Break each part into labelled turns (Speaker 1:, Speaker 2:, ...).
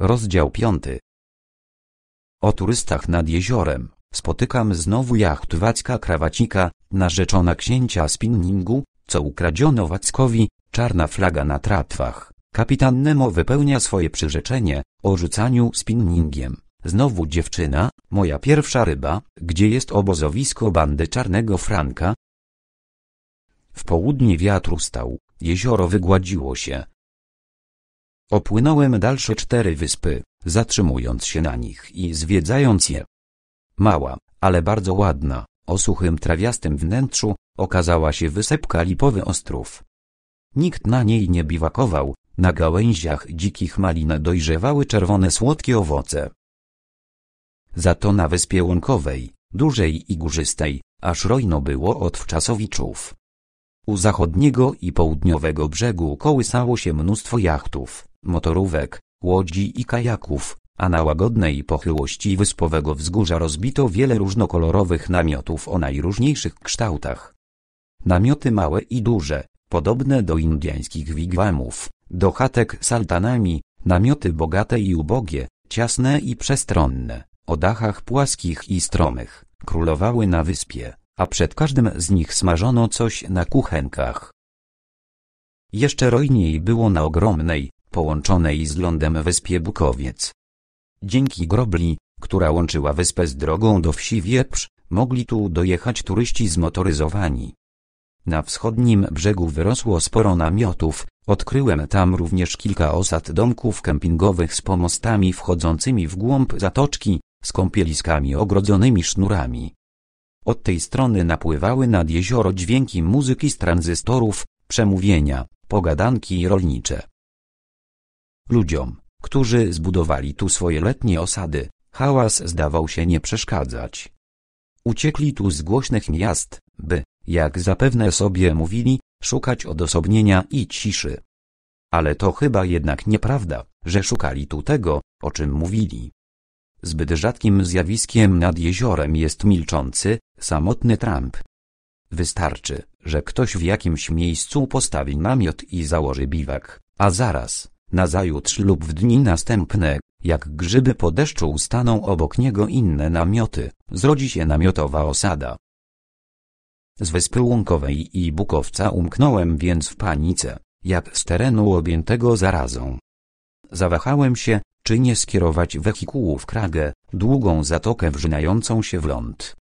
Speaker 1: Rozdział 5 O turystach nad jeziorem spotykam znowu jacht Wacka Krawacika, narzeczona księcia spinningu, co ukradziono Wackowi, czarna flaga na tratwach. Kapitan Nemo wypełnia swoje przyrzeczenie o rzucaniu spinningiem. Znowu dziewczyna, moja pierwsza ryba, gdzie jest obozowisko bandy czarnego Franka. W południe wiatr ustał, jezioro wygładziło się, Opłynąłem dalsze cztery wyspy, zatrzymując się na nich i zwiedzając je. Mała, ale bardzo ładna, o suchym trawiastym wnętrzu, okazała się wysepka lipowy ostrów. Nikt na niej nie biwakował, na gałęziach dzikich malin dojrzewały czerwone słodkie owoce. Za to na wyspie łąkowej, dużej i górzystej, aż rojno było od wczasowiczów. U zachodniego i południowego brzegu kołysało się mnóstwo jachtów motorówek, łodzi i kajaków, a na łagodnej pochyłości wyspowego wzgórza rozbito wiele różnokolorowych namiotów o najróżniejszych kształtach. Namioty małe i duże, podobne do indiańskich wigwamów, do chatek saltanami, namioty bogate i ubogie, ciasne i przestronne, o dachach płaskich i stromych, królowały na wyspie, a przed każdym z nich smażono coś na kuchenkach. Jeszcze rojniej było na ogromnej, połączonej z lądem wyspie Bukowiec. Dzięki grobli, która łączyła wyspę z drogą do wsi Wieprz, mogli tu dojechać turyści zmotoryzowani. Na wschodnim brzegu wyrosło sporo namiotów, odkryłem tam również kilka osad domków kempingowych z pomostami wchodzącymi w głąb zatoczki, z kąpieliskami ogrodzonymi sznurami. Od tej strony napływały nad jezioro dźwięki muzyki z tranzystorów, przemówienia, pogadanki rolnicze. Ludziom, którzy zbudowali tu swoje letnie osady, hałas zdawał się nie przeszkadzać. Uciekli tu z głośnych miast, by, jak zapewne sobie mówili, szukać odosobnienia i ciszy. Ale to chyba jednak nieprawda, że szukali tu tego, o czym mówili. Zbyt rzadkim zjawiskiem nad jeziorem jest milczący, samotny tramp. Wystarczy, że ktoś w jakimś miejscu postawi namiot i założy biwak, a zaraz, Nazajutrz lub w dni następne, jak grzyby po deszczu staną obok niego inne namioty, zrodzi się namiotowa osada. Z Wyspy Łąkowej i Bukowca umknąłem więc w panice, jak z terenu objętego zarazą. Zawahałem się, czy nie skierować wehikułu w Kragę, długą zatokę wrzynającą się w ląd.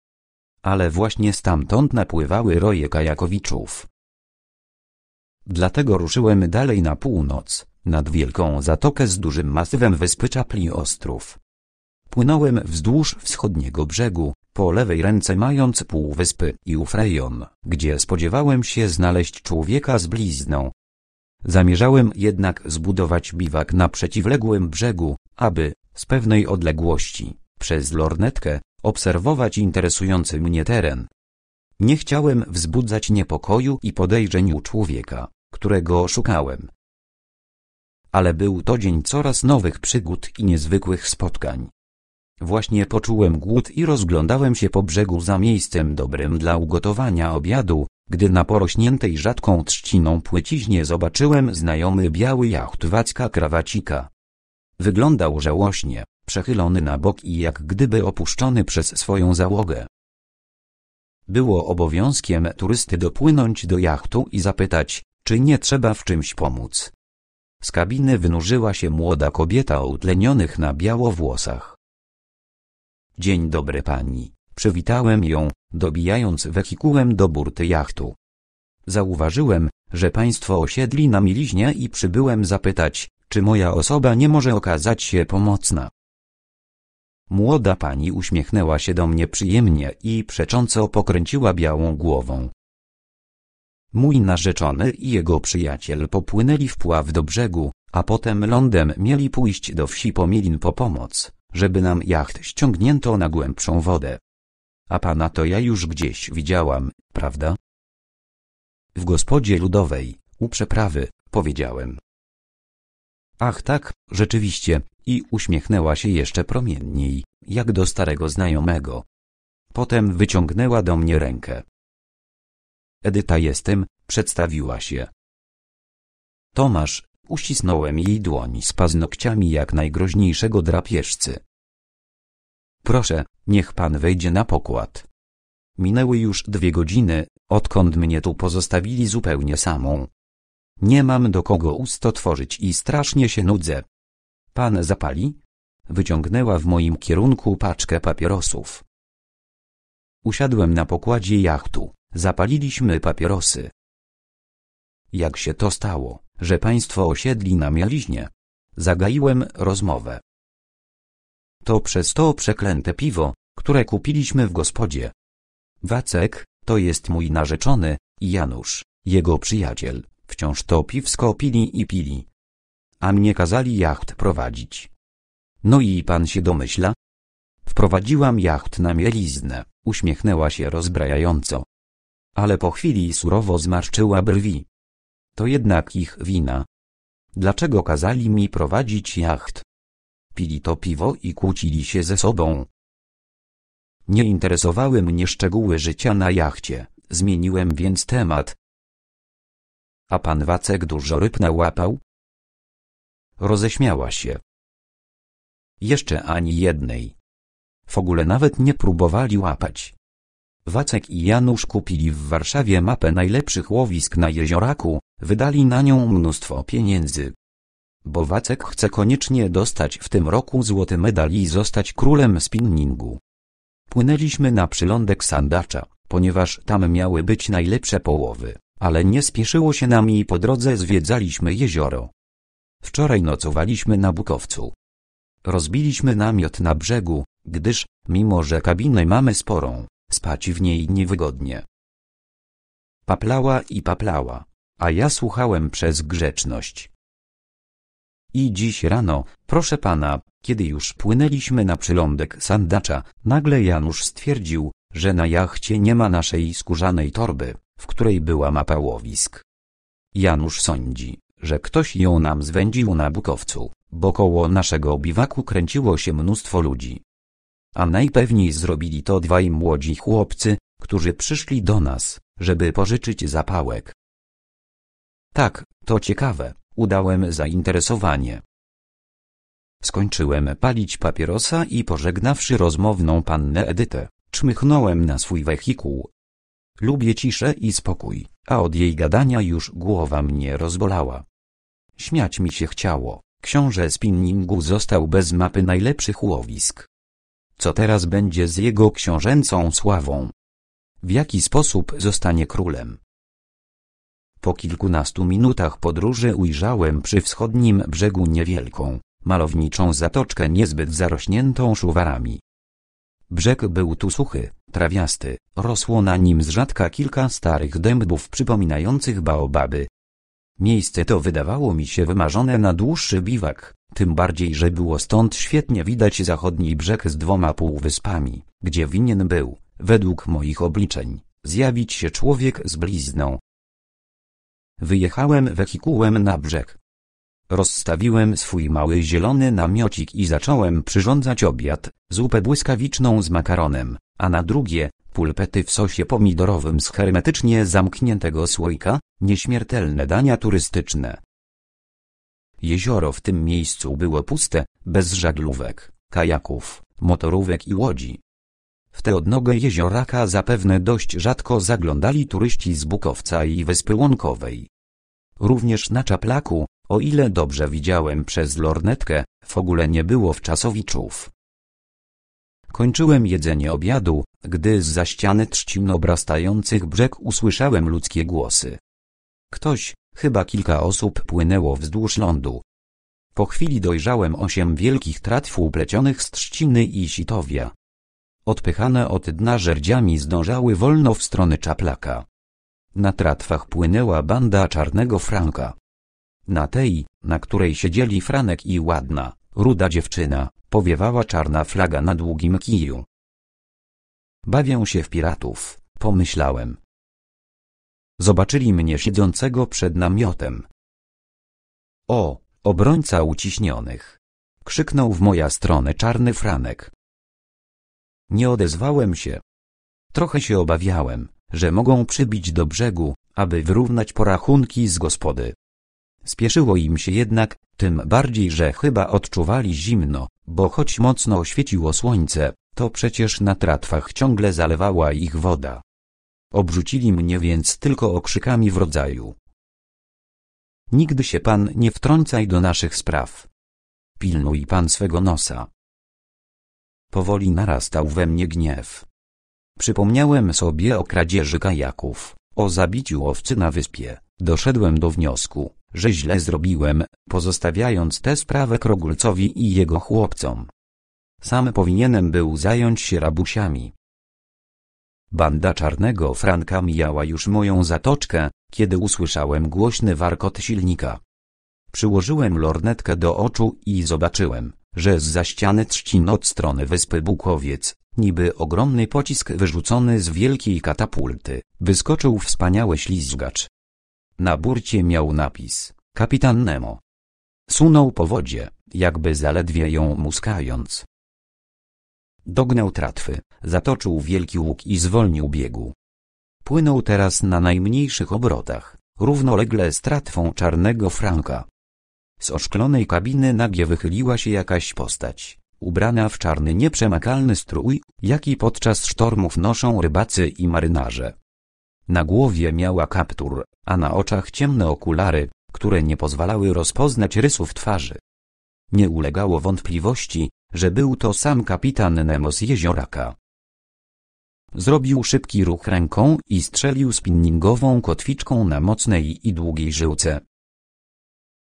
Speaker 1: Ale właśnie stamtąd napływały roje kajakowiczów. Dlatego ruszyłem dalej na północ, nad wielką zatokę z dużym masywem wyspy Czapli Ostrów. Płynąłem wzdłuż wschodniego brzegu, po lewej ręce mając półwyspy i Ufrejon, gdzie spodziewałem się znaleźć człowieka z blizną. Zamierzałem jednak zbudować biwak na przeciwległym brzegu, aby, z pewnej odległości, przez lornetkę, obserwować interesujący mnie teren. Nie chciałem wzbudzać niepokoju i podejrzeń u człowieka, którego szukałem ale był to dzień coraz nowych przygód i niezwykłych spotkań. Właśnie poczułem głód i rozglądałem się po brzegu za miejscem dobrym dla ugotowania obiadu, gdy na porośniętej rzadką trzciną płyciźnie zobaczyłem znajomy biały jacht Wacka Krawacika. Wyglądał żałośnie, przechylony na bok i jak gdyby opuszczony przez swoją załogę. Było obowiązkiem turysty dopłynąć do jachtu i zapytać, czy nie trzeba w czymś pomóc. Z kabiny wynurzyła się młoda kobieta o utlenionych na biało włosach. Dzień dobry pani, przywitałem ją, dobijając wehikułem do burty jachtu. Zauważyłem, że państwo osiedli na miliźnie i przybyłem zapytać, czy moja osoba nie może okazać się pomocna. Młoda pani uśmiechnęła się do mnie przyjemnie i przecząco pokręciła białą głową. Mój narzeczony i jego przyjaciel popłynęli pław do brzegu, a potem lądem mieli pójść do wsi Pomilin po pomoc, żeby nam jacht ściągnięto na głębszą wodę. A pana to ja już gdzieś widziałam, prawda? W gospodzie ludowej, u przeprawy, powiedziałem. Ach tak, rzeczywiście, i uśmiechnęła się jeszcze promienniej, jak do starego znajomego. Potem wyciągnęła do mnie rękę. Edyta jestem, przedstawiła się. Tomasz, uścisnąłem jej dłoń z paznokciami jak najgroźniejszego drapieżcy. Proszę, niech pan wejdzie na pokład. Minęły już dwie godziny, odkąd mnie tu pozostawili zupełnie samą. Nie mam do kogo ust otworzyć i strasznie się nudzę. Pan zapali? Wyciągnęła w moim kierunku paczkę papierosów. Usiadłem na pokładzie jachtu. Zapaliliśmy papierosy. Jak się to stało, że państwo osiedli na mieliźnie? Zagaiłem rozmowę. To przez to przeklęte piwo, które kupiliśmy w gospodzie. Wacek, to jest mój narzeczony, i Janusz, jego przyjaciel, wciąż to piwsko pili i pili. A mnie kazali jacht prowadzić. No i pan się domyśla? Wprowadziłam jacht na mieliznę, uśmiechnęła się rozbrajająco, ale po chwili surowo zmarszczyła brwi. To jednak ich wina. Dlaczego kazali mi prowadzić jacht? Pili to piwo i kłócili się ze sobą. Nie interesowały mnie szczegóły życia na jachcie, zmieniłem więc temat. A pan Wacek dużo ryb nałapał? Roześmiała się. Jeszcze ani jednej. W ogóle nawet nie próbowali łapać. Wacek i Janusz kupili w Warszawie mapę najlepszych łowisk na jezioraku, wydali na nią mnóstwo pieniędzy. Bo Wacek chce koniecznie dostać w tym roku złoty medal i zostać królem spinningu. Płynęliśmy na przylądek Sandacza, ponieważ tam miały być najlepsze połowy, ale nie spieszyło się nam i po drodze zwiedzaliśmy jezioro. Wczoraj nocowaliśmy na Bukowcu. Rozbiliśmy namiot na brzegu, gdyż, mimo że kabinę mamy sporą, Spać w niej niewygodnie. Paplała i paplała, a ja słuchałem przez grzeczność. I dziś rano, proszę pana, kiedy już płynęliśmy na przylądek sandacza, nagle Janusz stwierdził, że na jachcie nie ma naszej skórzanej torby, w której była mapa łowisk. Janusz sądzi, że ktoś ją nam zwędził na bukowcu, bo koło naszego biwaku kręciło się mnóstwo ludzi a najpewniej zrobili to dwaj młodzi chłopcy, którzy przyszli do nas, żeby pożyczyć zapałek. Tak, to ciekawe, udałem zainteresowanie. Skończyłem palić papierosa i pożegnawszy rozmowną pannę Edytę, czmychnąłem na swój wehikuł. Lubię ciszę i spokój, a od jej gadania już głowa mnie rozbolała. Śmiać mi się chciało. Książę spinningu został bez mapy najlepszych łowisk, co teraz będzie z jego książęcą sławą? W jaki sposób zostanie królem? Po kilkunastu minutach podróży ujrzałem przy wschodnim brzegu niewielką, malowniczą zatoczkę niezbyt zarośniętą szuwarami. Brzeg był tu suchy, trawiasty, rosło na nim z rzadka kilka starych dębów przypominających baobaby. Miejsce to wydawało mi się wymarzone na dłuższy biwak. Tym bardziej, że było stąd świetnie widać zachodni brzeg z dwoma półwyspami, gdzie winien był, według moich obliczeń, zjawić się człowiek z blizną. Wyjechałem wehikułem na brzeg. Rozstawiłem swój mały zielony namiocik i zacząłem przyrządzać obiad, zupę błyskawiczną z makaronem, a na drugie, pulpety w sosie pomidorowym z hermetycznie zamkniętego słoika, nieśmiertelne dania turystyczne. Jezioro w tym miejscu było puste, bez żaglówek, kajaków, motorówek i łodzi. W tę odnogę jezioraka zapewne dość rzadko zaglądali turyści z Bukowca i Wyspy Łąkowej. Również na Czaplaku, o ile dobrze widziałem przez lornetkę, w ogóle nie było wczasowiczów. Kończyłem jedzenie obiadu, gdy z za ściany trzcin obrastających brzeg usłyszałem ludzkie głosy. Ktoś, Chyba kilka osób płynęło wzdłuż lądu. Po chwili dojrzałem osiem wielkich tratw uplecionych z trzciny i sitowia. Odpychane od dna żerdziami zdążały wolno w stronę czaplaka. Na tratwach płynęła banda czarnego Franka. Na tej, na której siedzieli Franek i ładna, ruda dziewczyna, powiewała czarna flaga na długim kiju. Bawię się w piratów, pomyślałem. Zobaczyli mnie siedzącego przed namiotem. O, obrońca uciśnionych! Krzyknął w moja stronę czarny Franek. Nie odezwałem się. Trochę się obawiałem, że mogą przybić do brzegu, aby wyrównać porachunki z gospody. Spieszyło im się jednak, tym bardziej, że chyba odczuwali zimno, bo choć mocno oświeciło słońce, to przecież na tratwach ciągle zalewała ich woda. Obrzucili mnie więc tylko okrzykami w rodzaju. Nigdy się pan nie wtrącaj do naszych spraw. Pilnuj pan swego nosa. Powoli narastał we mnie gniew. Przypomniałem sobie o kradzieży kajaków, o zabiciu owcy na wyspie. Doszedłem do wniosku, że źle zrobiłem, pozostawiając tę sprawę Krogulcowi i jego chłopcom. Sam powinienem był zająć się rabusiami, Banda czarnego Franka mijała już moją zatoczkę, kiedy usłyszałem głośny warkot silnika. Przyłożyłem lornetkę do oczu i zobaczyłem, że z za ściany trzcin od strony wyspy Bukowiec, niby ogromny pocisk wyrzucony z wielkiej katapulty, wyskoczył wspaniały ślizgacz. Na burcie miał napis, kapitan Nemo. Sunął po wodzie, jakby zaledwie ją muskając. Dognał tratwy, zatoczył wielki łuk i zwolnił biegu. Płynął teraz na najmniejszych obrotach, równolegle z tratwą czarnego franka. Z oszklonej kabiny nagie wychyliła się jakaś postać, ubrana w czarny nieprzemakalny strój, jaki podczas sztormów noszą rybacy i marynarze. Na głowie miała kaptur, a na oczach ciemne okulary, które nie pozwalały rozpoznać rysów twarzy. Nie ulegało wątpliwości, że był to sam kapitan Nemo z jezioraka. Zrobił szybki ruch ręką i strzelił spinningową kotwiczką na mocnej i długiej żyłce.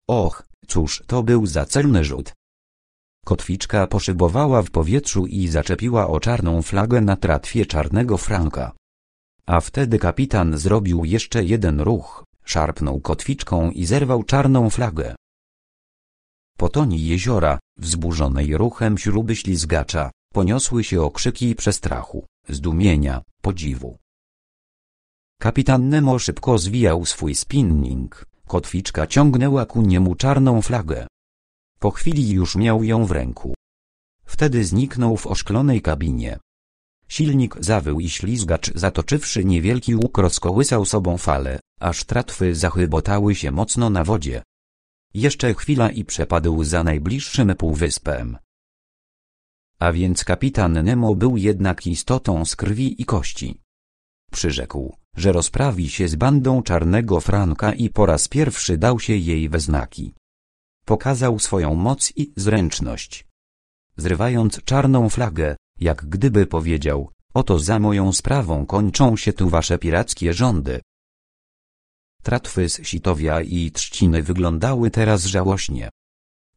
Speaker 1: Och, cóż to był za celny rzut. Kotwiczka poszybowała w powietrzu i zaczepiła o czarną flagę na tratwie czarnego Franka. A wtedy kapitan zrobił jeszcze jeden ruch, szarpnął kotwiczką i zerwał czarną flagę. Potoni jeziora, wzburzonej ruchem śruby ślizgacza, poniosły się okrzyki przestrachu, zdumienia, podziwu. Kapitan Nemo szybko zwijał swój spinning, kotwiczka ciągnęła ku niemu czarną flagę. Po chwili już miał ją w ręku. Wtedy zniknął w oszklonej kabinie. Silnik zawył i ślizgacz zatoczywszy niewielki łuk rozkołysał sobą fale, aż tratwy zachybotały się mocno na wodzie. Jeszcze chwila i przepadł za najbliższym półwyspem. A więc kapitan Nemo był jednak istotą z krwi i kości. Przyrzekł, że rozprawi się z bandą czarnego Franka i po raz pierwszy dał się jej we znaki. Pokazał swoją moc i zręczność. Zrywając czarną flagę, jak gdyby powiedział, oto za moją sprawą kończą się tu wasze pirackie rządy. Tratwy z sitowia i trzciny wyglądały teraz żałośnie.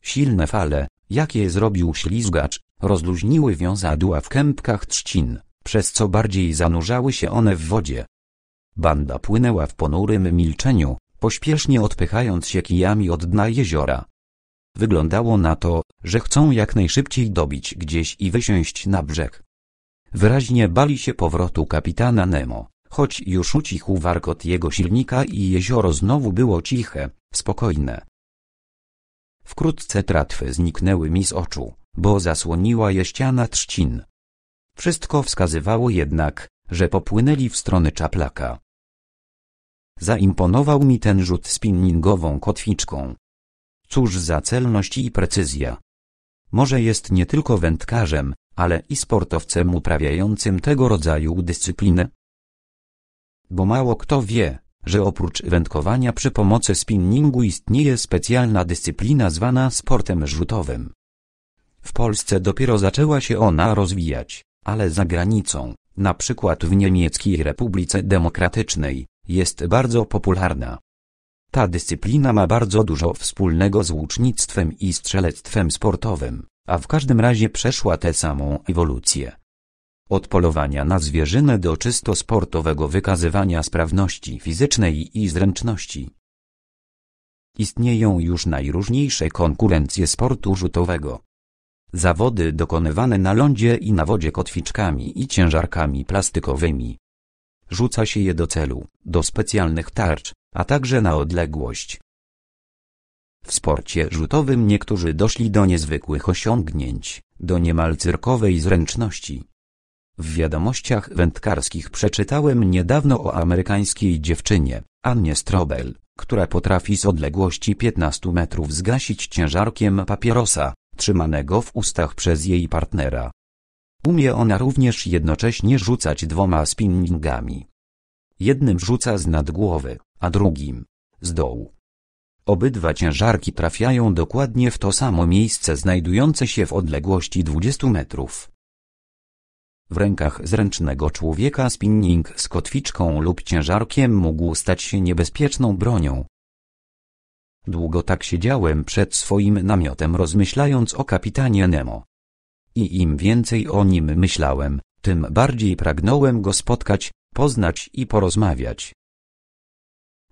Speaker 1: Silne fale, jakie zrobił ślizgacz, rozluźniły wiązadła w kępkach trzcin, przez co bardziej zanurzały się one w wodzie. Banda płynęła w ponurym milczeniu, pośpiesznie odpychając się kijami od dna jeziora. Wyglądało na to, że chcą jak najszybciej dobić gdzieś i wysiąść na brzeg. Wyraźnie bali się powrotu kapitana Nemo. Choć już ucichł warkot jego silnika i jezioro znowu było ciche, spokojne. Wkrótce tratwy zniknęły mi z oczu, bo zasłoniła je ściana trzcin. Wszystko wskazywało jednak, że popłynęli w stronę czaplaka. Zaimponował mi ten rzut spinningową kotwiczką. Cóż za celność i precyzja. Może jest nie tylko wędkarzem, ale i sportowcem uprawiającym tego rodzaju dyscyplinę? Bo mało kto wie, że oprócz wędkowania przy pomocy spinningu istnieje specjalna dyscyplina zwana sportem rzutowym. W Polsce dopiero zaczęła się ona rozwijać, ale za granicą, na przykład w Niemieckiej Republice Demokratycznej, jest bardzo popularna. Ta dyscyplina ma bardzo dużo wspólnego z łucznictwem i strzelectwem sportowym, a w każdym razie przeszła tę samą ewolucję. Od polowania na zwierzynę do czysto sportowego wykazywania sprawności fizycznej i zręczności. Istnieją już najróżniejsze konkurencje sportu rzutowego. Zawody dokonywane na lądzie i na wodzie kotwiczkami i ciężarkami plastikowymi. Rzuca się je do celu, do specjalnych tarcz, a także na odległość. W sporcie rzutowym niektórzy doszli do niezwykłych osiągnięć, do niemal cyrkowej zręczności. W wiadomościach wędkarskich przeczytałem niedawno o amerykańskiej dziewczynie, Annie Strobel, która potrafi z odległości 15 metrów zgasić ciężarkiem papierosa, trzymanego w ustach przez jej partnera. Umie ona również jednocześnie rzucać dwoma spinningami. Jednym rzuca z nad głowy, a drugim z dołu. Obydwa ciężarki trafiają dokładnie w to samo miejsce znajdujące się w odległości 20 metrów. W rękach zręcznego człowieka spinning z kotwiczką lub ciężarkiem mógł stać się niebezpieczną bronią. Długo tak siedziałem przed swoim namiotem rozmyślając o kapitanie Nemo. I im więcej o nim myślałem, tym bardziej pragnąłem go spotkać, poznać i porozmawiać.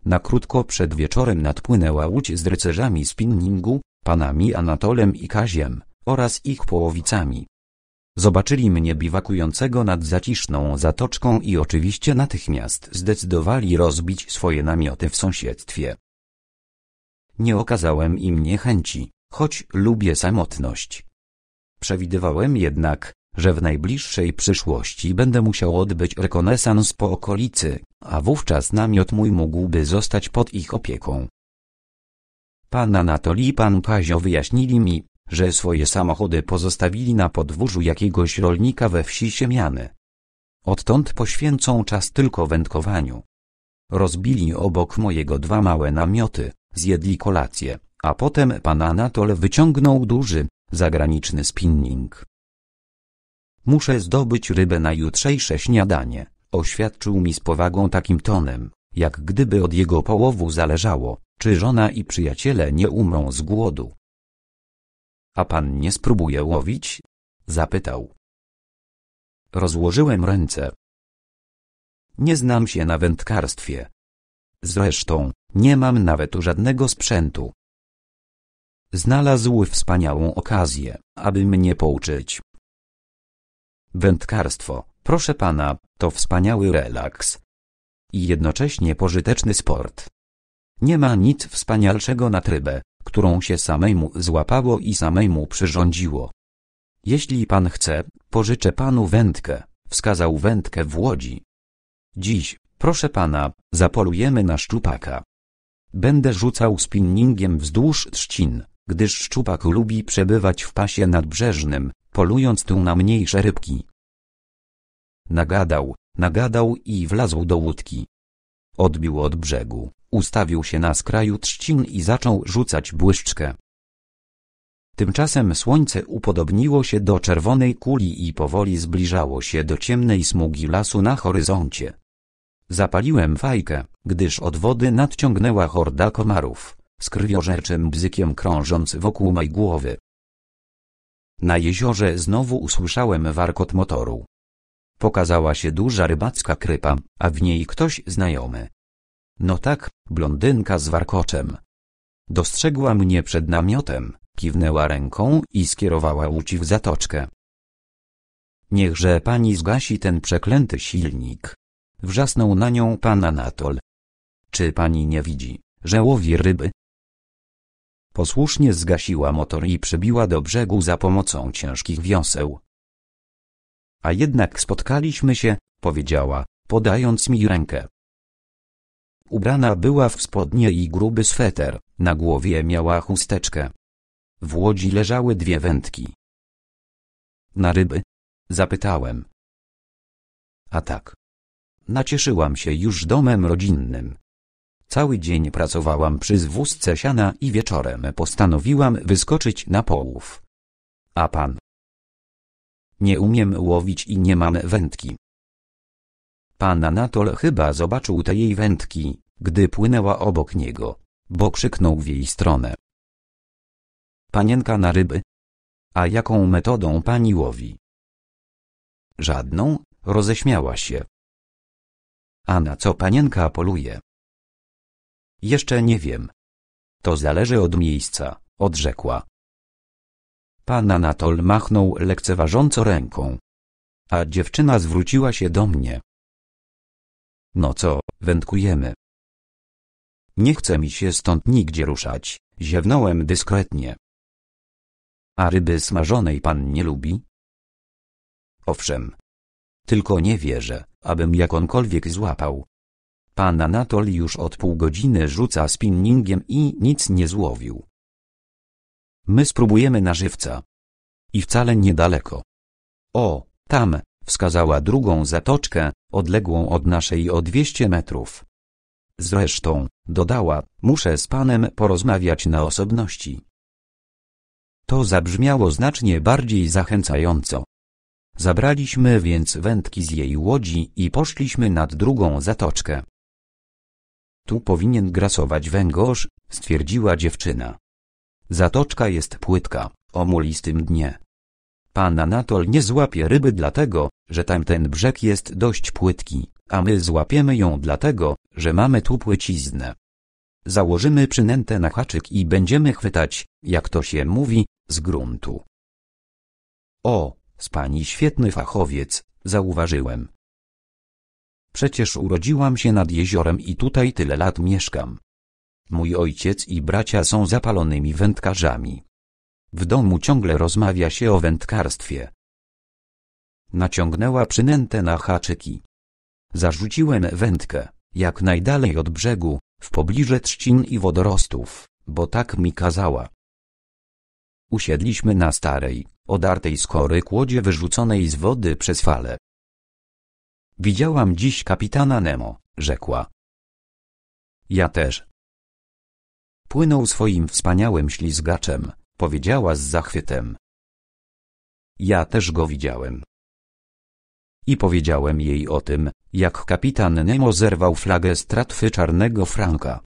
Speaker 1: Na krótko przed wieczorem nadpłynęła łódź z rycerzami spinningu, panami Anatolem i Kaziem, oraz ich połowicami. Zobaczyli mnie biwakującego nad zaciszną zatoczką i oczywiście natychmiast zdecydowali rozbić swoje namioty w sąsiedztwie. Nie okazałem im niechęci, choć lubię samotność. Przewidywałem jednak, że w najbliższej przyszłości będę musiał odbyć rekonesans po okolicy, a wówczas namiot mój mógłby zostać pod ich opieką. Pan Anatoli i pan Kazio wyjaśnili mi, że swoje samochody pozostawili na podwórzu jakiegoś rolnika we wsi Siemiany. Odtąd poświęcą czas tylko wędkowaniu. Rozbili obok mojego dwa małe namioty, zjedli kolację, a potem pan Anatol wyciągnął duży, zagraniczny spinning. Muszę zdobyć rybę na jutrzejsze śniadanie, oświadczył mi z powagą takim tonem, jak gdyby od jego połowu zależało, czy żona i przyjaciele nie umrą z głodu. A pan nie spróbuje łowić? Zapytał. Rozłożyłem ręce. Nie znam się na wędkarstwie. Zresztą, nie mam nawet żadnego sprzętu. Znalazł wspaniałą okazję, aby mnie pouczyć. Wędkarstwo, proszę pana, to wspaniały relaks. I jednocześnie pożyteczny sport. Nie ma nic wspanialszego na trybę, którą się samemu złapało i samemu przyrządziło. Jeśli pan chce, pożyczę panu wędkę, wskazał wędkę w łodzi. Dziś, proszę pana, zapolujemy na szczupaka. Będę rzucał spinningiem wzdłuż trzcin, gdyż szczupak lubi przebywać w pasie nadbrzeżnym, polując tu na mniejsze rybki. Nagadał, nagadał i wlazł do łódki. Odbił od brzegu, Ustawił się na skraju trzcin i zaczął rzucać błyszczkę. Tymczasem słońce upodobniło się do czerwonej kuli i powoli zbliżało się do ciemnej smugi lasu na horyzoncie. Zapaliłem fajkę, gdyż od wody nadciągnęła horda komarów, z krwiożerczym bzykiem krążąc wokół mej głowy. Na jeziorze znowu usłyszałem warkot motoru. Pokazała się duża rybacka krypa, a w niej ktoś znajomy, no tak, blondynka z warkoczem. Dostrzegła mnie przed namiotem, kiwnęła ręką i skierowała łuci w zatoczkę. Niechże pani zgasi ten przeklęty silnik. Wrzasnął na nią pan Anatol. Czy pani nie widzi, że łowi ryby? Posłusznie zgasiła motor i przybiła do brzegu za pomocą ciężkich wioseł. A jednak spotkaliśmy się, powiedziała, podając mi rękę. Ubrana była w spodnie i gruby sweter, na głowie miała chusteczkę. W łodzi leżały dwie wędki. Na ryby? Zapytałem. A tak. Nacieszyłam się już domem rodzinnym. Cały dzień pracowałam przy zwózce siana i wieczorem postanowiłam wyskoczyć na połów. A pan? Nie umiem łowić i nie mam wędki. Pan Anatol chyba zobaczył te jej wędki gdy płynęła obok niego, bo krzyknął w jej stronę. Panienka na ryby? A jaką metodą pani łowi? Żadną, roześmiała się. A na co panienka poluje? Jeszcze nie wiem. To zależy od miejsca, odrzekła. Pan Anatol machnął lekceważąco ręką. A dziewczyna zwróciła się do mnie. No co, wędkujemy? Nie chce mi się stąd nigdzie ruszać, ziewnąłem dyskretnie. A ryby smażonej pan nie lubi? Owszem. Tylko nie wierzę, abym jakąkolwiek złapał. Pan Anatol już od pół godziny rzuca spinningiem i nic nie złowił. My spróbujemy na żywca. I wcale niedaleko. O, tam, wskazała drugą zatoczkę, odległą od naszej o 200 metrów. Zresztą, Dodała, muszę z panem porozmawiać na osobności. To zabrzmiało znacznie bardziej zachęcająco. Zabraliśmy więc wędki z jej łodzi i poszliśmy nad drugą zatoczkę. Tu powinien grasować węgorz, stwierdziła dziewczyna. Zatoczka jest płytka, o mulistym dnie. Pan Anatol nie złapie ryby dlatego, że tamten brzeg jest dość płytki a my złapiemy ją dlatego, że mamy tu płyciznę. Założymy przynętę na haczyk i będziemy chwytać, jak to się mówi, z gruntu. O, z pani świetny fachowiec, zauważyłem. Przecież urodziłam się nad jeziorem i tutaj tyle lat mieszkam. Mój ojciec i bracia są zapalonymi wędkarzami. W domu ciągle rozmawia się o wędkarstwie. Naciągnęła przynętę na haczyki. Zarzuciłem wędkę, jak najdalej od brzegu, w pobliże trzcin i wodorostów, bo tak mi kazała. Usiedliśmy na starej, odartej skory kłodzie wyrzuconej z wody przez fale. Widziałam dziś kapitana Nemo, rzekła. Ja też. Płynął swoim wspaniałym ślizgaczem, powiedziała z zachwytem. Ja też go widziałem. I powiedziałem jej o tym, jak kapitan Nemo zerwał flagę z tratwy czarnego Franka.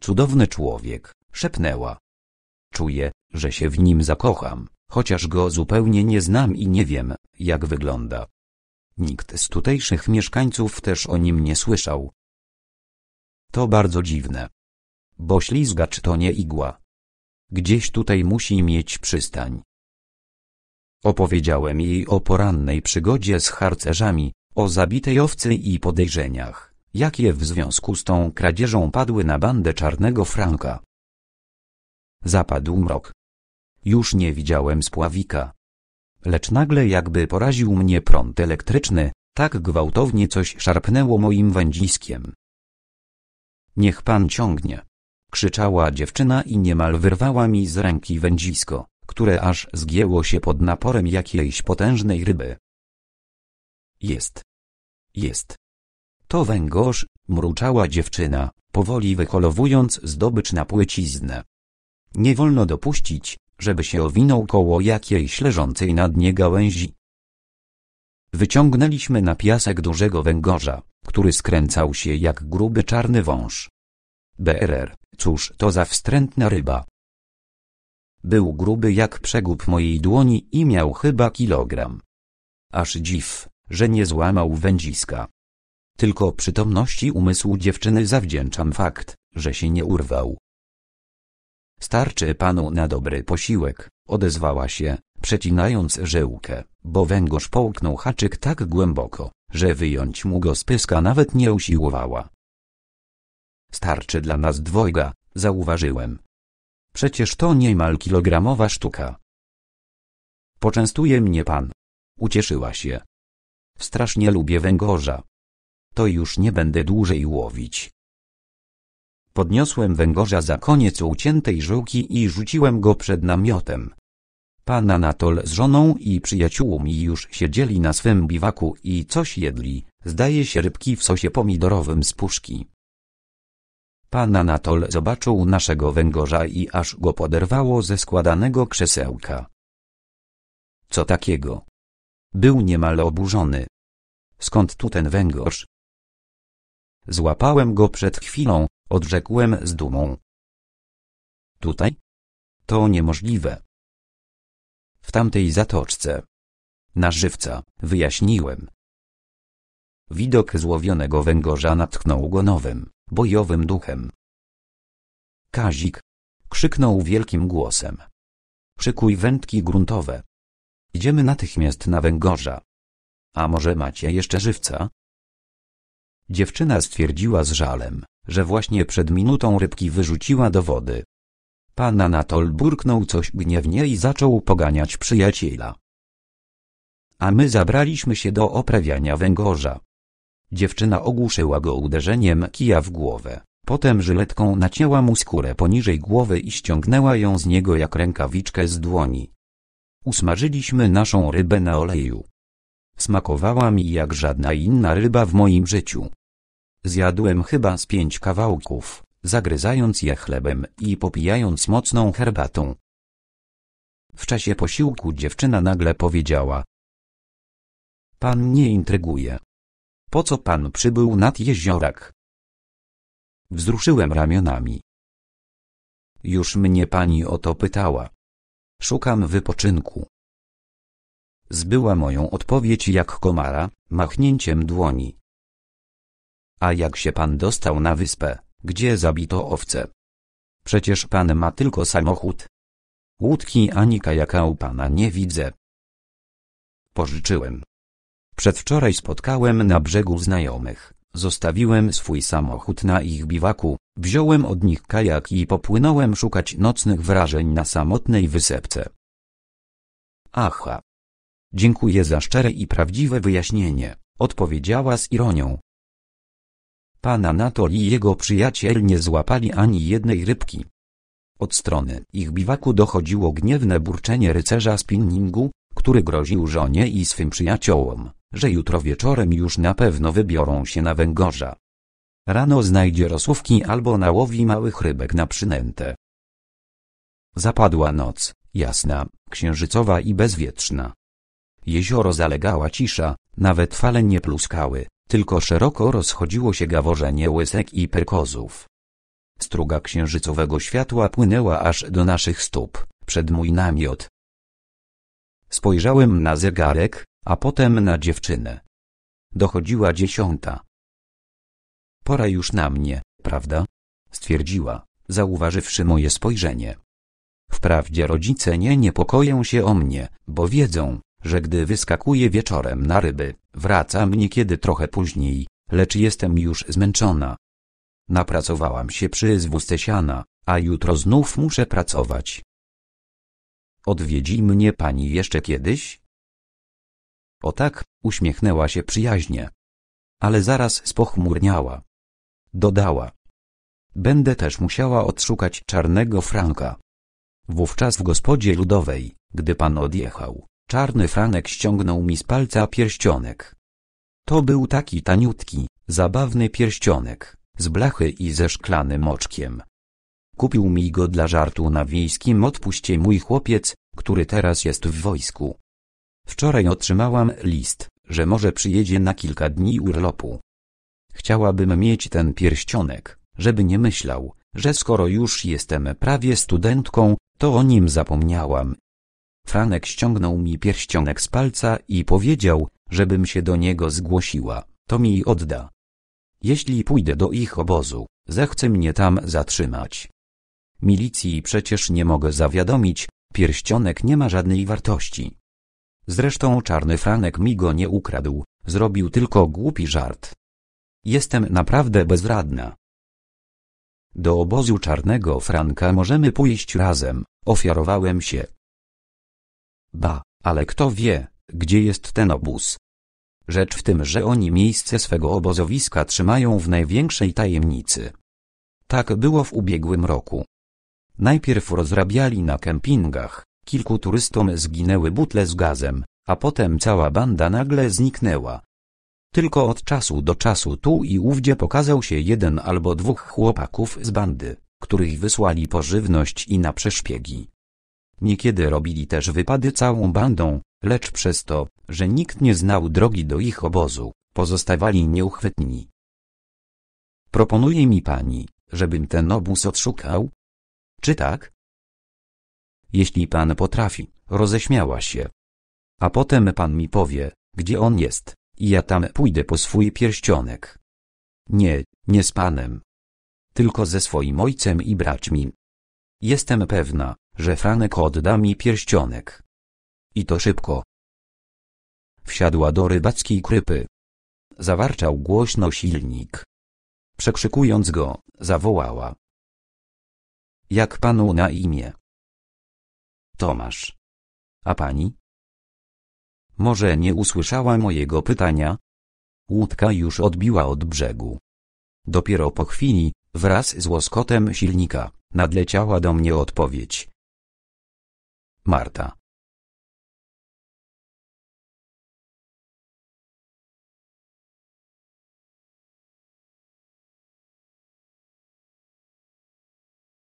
Speaker 1: Cudowny człowiek, szepnęła. Czuję, że się w nim zakocham, chociaż go zupełnie nie znam i nie wiem, jak wygląda. Nikt z tutejszych mieszkańców też o nim nie słyszał. To bardzo dziwne. Bo ślizgacz to nie igła. Gdzieś tutaj musi mieć przystań. Opowiedziałem jej o porannej przygodzie z harcerzami, o zabitej owcy i podejrzeniach, jakie w związku z tą kradzieżą padły na bandę czarnego Franka. Zapadł mrok. Już nie widziałem spławika. Lecz nagle jakby poraził mnie prąd elektryczny, tak gwałtownie coś szarpnęło moim wędziskiem. Niech pan ciągnie! krzyczała dziewczyna i niemal wyrwała mi z ręki wędzisko które aż zgięło się pod naporem jakiejś potężnej ryby. Jest. Jest. To węgorz, mruczała dziewczyna, powoli wyholowując zdobycz na płyciznę. Nie wolno dopuścić, żeby się owinął koło jakiejś leżącej na dnie gałęzi. Wyciągnęliśmy na piasek dużego węgorza, który skręcał się jak gruby czarny wąż. BRR, cóż to za wstrętna ryba, był gruby jak przegub mojej dłoni i miał chyba kilogram. Aż dziw, że nie złamał wędziska. Tylko przytomności umysłu dziewczyny zawdzięczam fakt, że się nie urwał. Starczy panu na dobry posiłek, odezwała się, przecinając żyłkę, bo węgorz połknął haczyk tak głęboko, że wyjąć mu go z pyska nawet nie usiłowała. Starczy dla nas dwojga, zauważyłem, Przecież to niemal kilogramowa sztuka. Poczęstuje mnie pan. Ucieszyła się. Strasznie lubię węgorza. To już nie będę dłużej łowić. Podniosłem węgorza za koniec uciętej żółki i rzuciłem go przed namiotem. Pan Anatol z żoną i przyjaciółmi już siedzieli na swym biwaku i coś jedli, zdaje się rybki w sosie pomidorowym z puszki. Pan Anatol zobaczył naszego węgorza i aż go poderwało ze składanego krzesełka. Co takiego? Był niemal oburzony. Skąd tu ten węgorz? Złapałem go przed chwilą, odrzekłem z dumą. Tutaj? To niemożliwe. W tamtej zatoczce. Na żywca, wyjaśniłem. Widok złowionego węgorza natchnął go nowym bojowym duchem. Kazik! krzyknął wielkim głosem. Przykuj wędki gruntowe. Idziemy natychmiast na węgorza. A może macie jeszcze żywca? Dziewczyna stwierdziła z żalem, że właśnie przed minutą rybki wyrzuciła do wody. Pan Anatol burknął coś gniewnie i zaczął poganiać przyjaciela. A my zabraliśmy się do oprawiania węgorza. Dziewczyna ogłuszyła go uderzeniem kija w głowę. Potem żyletką nacięła mu skórę poniżej głowy i ściągnęła ją z niego jak rękawiczkę z dłoni. Usmażyliśmy naszą rybę na oleju. Smakowała mi jak żadna inna ryba w moim życiu. Zjadłem chyba z pięć kawałków, zagryzając je chlebem i popijając mocną herbatą. W czasie posiłku dziewczyna nagle powiedziała: Pan nie intryguje. Po co pan przybył nad jeziorak? Wzruszyłem ramionami. Już mnie pani o to pytała. Szukam wypoczynku. Zbyła moją odpowiedź jak komara, machnięciem dłoni. A jak się pan dostał na wyspę, gdzie zabito owce? Przecież pan ma tylko samochód. Łódki ani kajaka u pana nie widzę. Pożyczyłem. Przedwczoraj spotkałem na brzegu znajomych. Zostawiłem swój samochód na ich biwaku, wziąłem od nich kajak i popłynąłem szukać nocnych wrażeń na samotnej wysepce. Aha. Dziękuję za szczere i prawdziwe wyjaśnienie, odpowiedziała z ironią. Pan Anatol i jego przyjaciel nie złapali ani jednej rybki. Od strony ich biwaku dochodziło gniewne burczenie rycerza spinningu, który groził żonie i swym przyjaciołom że jutro wieczorem już na pewno wybiorą się na węgorza. Rano znajdzie rosówki albo nałowi małych rybek na przynętę. Zapadła noc, jasna, księżycowa i bezwietrzna. Jezioro zalegała cisza, nawet fale nie pluskały, tylko szeroko rozchodziło się gaworzenie łysek i perkozów. Struga księżycowego światła płynęła aż do naszych stóp, przed mój namiot. Spojrzałem na zegarek, a potem na dziewczynę. Dochodziła dziesiąta. Pora już na mnie, prawda? Stwierdziła, zauważywszy moje spojrzenie. Wprawdzie rodzice nie niepokoją się o mnie, bo wiedzą, że gdy wyskakuję wieczorem na ryby, wracam niekiedy trochę później, lecz jestem już zmęczona. Napracowałam się przy zwózce siana, a jutro znów muszę pracować. Odwiedzi mnie pani jeszcze kiedyś? O tak, uśmiechnęła się przyjaźnie. Ale zaraz spochmurniała. Dodała. Będę też musiała odszukać czarnego Franka. Wówczas w gospodzie ludowej, gdy pan odjechał, czarny Franek ściągnął mi z palca pierścionek. To był taki taniutki, zabawny pierścionek, z blachy i ze szklanym oczkiem. Kupił mi go dla żartu na wiejskim odpuście mój chłopiec, który teraz jest w wojsku. Wczoraj otrzymałam list, że może przyjedzie na kilka dni urlopu. Chciałabym mieć ten pierścionek, żeby nie myślał, że skoro już jestem prawie studentką, to o nim zapomniałam. Franek ściągnął mi pierścionek z palca i powiedział, żebym się do niego zgłosiła, to mi odda. Jeśli pójdę do ich obozu, zechce mnie tam zatrzymać. Milicji przecież nie mogę zawiadomić, pierścionek nie ma żadnej wartości. Zresztą czarny Franek mi go nie ukradł, zrobił tylko głupi żart. Jestem naprawdę bezradna. Do obozu czarnego Franka możemy pójść razem, ofiarowałem się. Ba, ale kto wie, gdzie jest ten obóz? Rzecz w tym, że oni miejsce swego obozowiska trzymają w największej tajemnicy. Tak było w ubiegłym roku. Najpierw rozrabiali na kempingach, Kilku turystom zginęły butle z gazem, a potem cała banda nagle zniknęła. Tylko od czasu do czasu tu i ówdzie pokazał się jeden albo dwóch chłopaków z bandy, których wysłali po żywność i na przeszpiegi. Niekiedy robili też wypady całą bandą, lecz przez to, że nikt nie znał drogi do ich obozu, pozostawali nieuchwytni. Proponuje mi pani, żebym ten obóz odszukał? Czy tak? jeśli pan potrafi. Roześmiała się. A potem pan mi powie, gdzie on jest, i ja tam pójdę po swój pierścionek. Nie, nie z panem. Tylko ze swoim ojcem i braćmi. Jestem pewna, że Franek odda mi pierścionek. I to szybko. Wsiadła do rybackiej krypy. Zawarczał głośno silnik. Przekrzykując go, zawołała. Jak panu na imię? Tomasz. A pani? Może nie usłyszała mojego pytania? Łódka już odbiła od brzegu. Dopiero po chwili, wraz z łoskotem silnika, nadleciała do mnie odpowiedź. Marta.